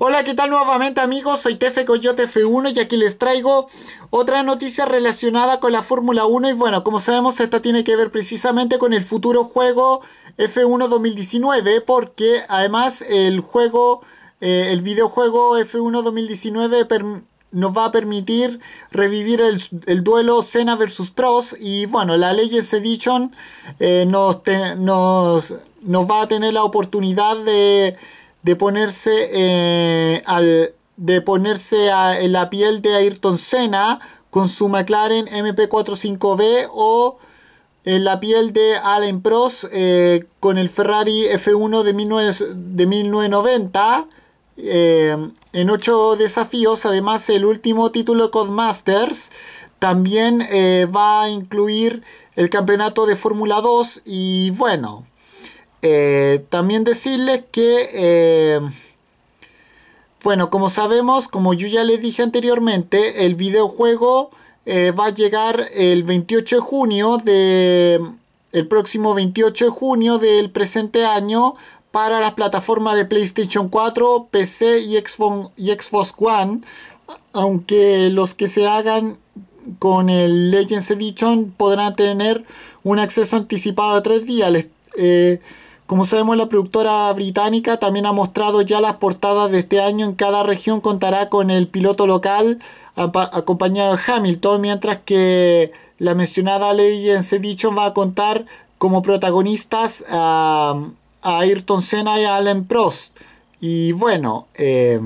Hola, ¿qué tal nuevamente amigos? Soy Tefe Coyote F1 y aquí les traigo otra noticia relacionada con la Fórmula 1 y bueno, como sabemos esta tiene que ver precisamente con el futuro juego F1 2019 porque además el juego, eh, el videojuego F1 2019 nos va a permitir revivir el, duelo Senna versus Pros. y bueno, la ley Edition eh, nos va a tener la oportunidad de de ponerse, eh, al, de ponerse en la piel de Ayrton Senna con su McLaren MP45B o en la piel de Allen Prost eh, con el Ferrari F1 de, 1990 eh, en ocho desafíos. Además, el último título Codemasters también va a incluir el campeonato de Fórmula 2 y bueno. Eh, también decirles que, eh, bueno, como sabemos, como yo ya les dije anteriormente, el videojuego eh, va a llegar el 28 de junio de... El próximo 28 de junio del presente año para las plataformas de PlayStation 4, PC y Xbox, y Xbox One. Aunque los que se hagan con el Legends Edition podrán tener un acceso anticipado de 3 días. Como sabemos, la productora británica también ha mostrado ya las portadas de este año. En cada región contará con el piloto local acompañado de Hamilton, mientras que la mencionada ley en dicho va a contar como protagonistas a, Ayrton Senna y a Alan Prost. Y bueno, eh,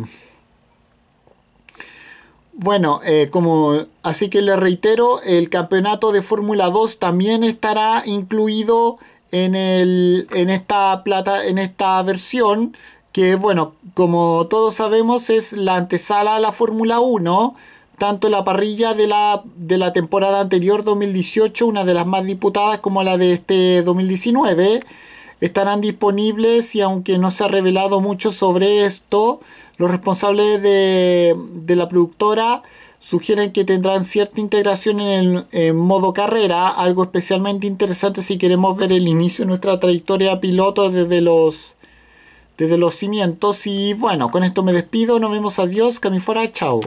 bueno, eh, como así que le reitero, el campeonato de Fórmula 2 también estará incluido en, el, en, esta plata, en esta versión, que bueno, como todos sabemos, es la antesala a la Fórmula 1, tanto la parrilla de la, temporada anterior 2018, una de las más diputadas, como la de este 2019 estarán disponibles y aunque no se ha revelado mucho sobre esto, los responsables de, la productora sugieren que tendrán cierta integración en el modo carrera, algo especialmente interesante si queremos ver el inicio de nuestra trayectoria piloto desde los, desde los cimientos. Y bueno, con esto me despido, nos vemos, adiós, camifora, chao.